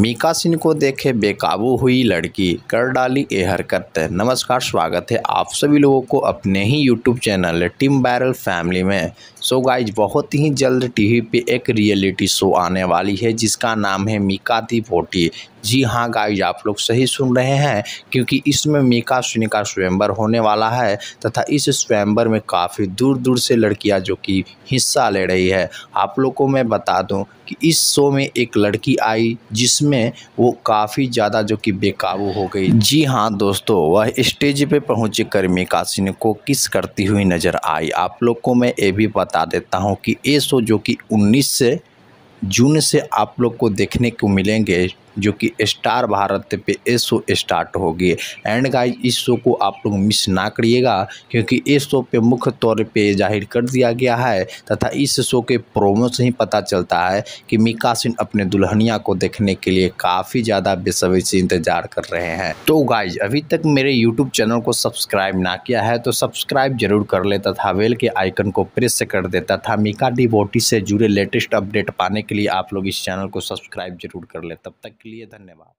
मीका सिंह को देखे बेकाबू हुई लड़की कर डाली ए हरकत नमस्कार स्वागत है आप सभी लोगों को अपने ही यूट्यूब चैनल टीम बैरल फैमिली में सो गाइज बहुत ही जल्द टीवी पे एक रियलिटी शो आने वाली है जिसका नाम है मीका दी फोटी जी हाँ गाइज आप लोग सही सुन रहे हैं क्योंकि इसमें मीका सिंह का स्वयंवर होने वाला है तथा इस स्वयंवर में काफ़ी दूर दूर से लड़कियाँ जो कि हिस्सा ले रही है आप लोग को मैं बता दूँ कि इस शो में एक लड़की आई जिसमें जिसमें वो काफ़ी ज़्यादा जो कि बेकाबू हो गई जी हाँ दोस्तों वह स्टेज पे पहुँचे कर्मी कासिन को किस करती हुई नज़र आई आप लोग को मैं ये भी बता देता हूँ कि ये शो जो कि उन्नीस से जून से आप लोग को देखने को मिलेंगे जो कि स्टार भारत पे ये शो स्टार्ट होगी एंड गाइज इस शो को आप लोग मिस ना करिएगा क्योंकि इस शो पे मुख्य तौर पे जाहिर कर दिया गया है तथा इस शो के प्रोमो से ही पता चलता है कि मीका सिंह अपने दुल्हनिया को देखने के लिए काफ़ी ज़्यादा बेसब्री से इंतजार कर रहे हैं तो गाइज अभी तक मेरे यूट्यूब चैनल को सब्सक्राइब ना किया है तो सब्सक्राइब जरूर कर ले तथा वेल के आइकन को प्रेस कर दे तथा मीका डी से जुड़े लेटेस्ट अपडेट पाने के लिए आप लोग इस चैनल को सब्सक्राइब जरूर कर ले तब तक के लिए धन्यवाद